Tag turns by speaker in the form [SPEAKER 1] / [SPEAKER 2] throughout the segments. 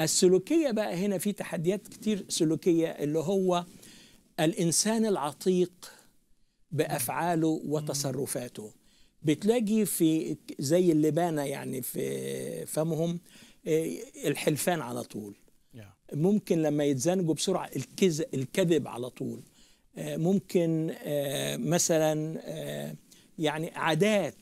[SPEAKER 1] السلوكية بقى هنا في تحديات كتير سلوكية اللي هو الإنسان العتيق بأفعاله وتصرفاته بتلاقي في زي اللبانة يعني في فمهم آه، الحلفان على طول ممكن لما يتزنجوا بسرعة الكذب على طول آه، ممكن آه، مثلا يعني عادات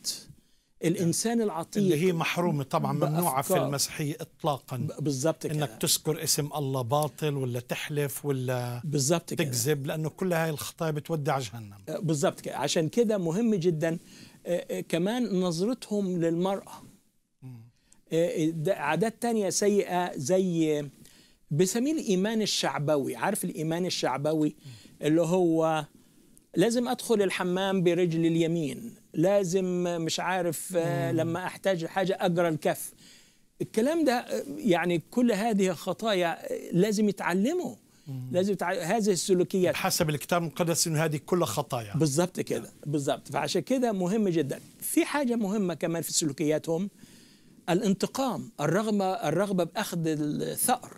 [SPEAKER 1] يعني الانسان العتيق اللي هي محرومه طبعا ممنوعه في المسيحيه اطلاقا بالظبط كده انك تذكر اسم الله باطل ولا تحلف ولا بالظبط كده تكذب لانه كل هاي الخطايا بتودع جهنم أه، بالظبط كده عشان كده مهم جدا أه، أه، كمان نظرتهم للمراه عادات تانية سيئه زي بسميه الايمان الشعبوي عارف الايمان الشعبوي اللي هو لازم ادخل الحمام برجل اليمين لازم مش عارف آه، لما احتاج حاجه اجرى الكف الكلام ده يعني كل هذه الخطايا آه، لازم يتعلموا لازم يتعلموا هذه السلوكيات حسب الكتاب المقدس انه هذه كلها خطايا بالضبط كده بالضبط فعشان كده مهم جدا في حاجه مهمه كمان في سلوكياتهم الانتقام الرغبه الرغبه باخذ الثار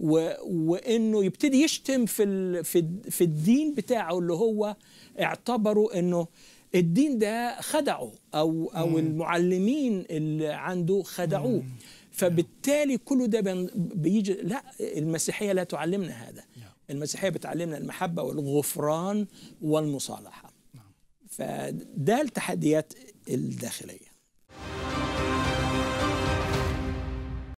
[SPEAKER 1] و... وانه يبتدي يشتم في ال... في الدين بتاعه اللي هو اعتبره انه الدين ده خدعه او او مم. المعلمين اللي عنده خدعوه مم. فبالتالي كل ده بيجي لا المسيحيه لا تعلمنا هذا نعم. المسيحيه بتعلمنا المحبه والغفران والمصالحه نعم. فده التحديات الداخليه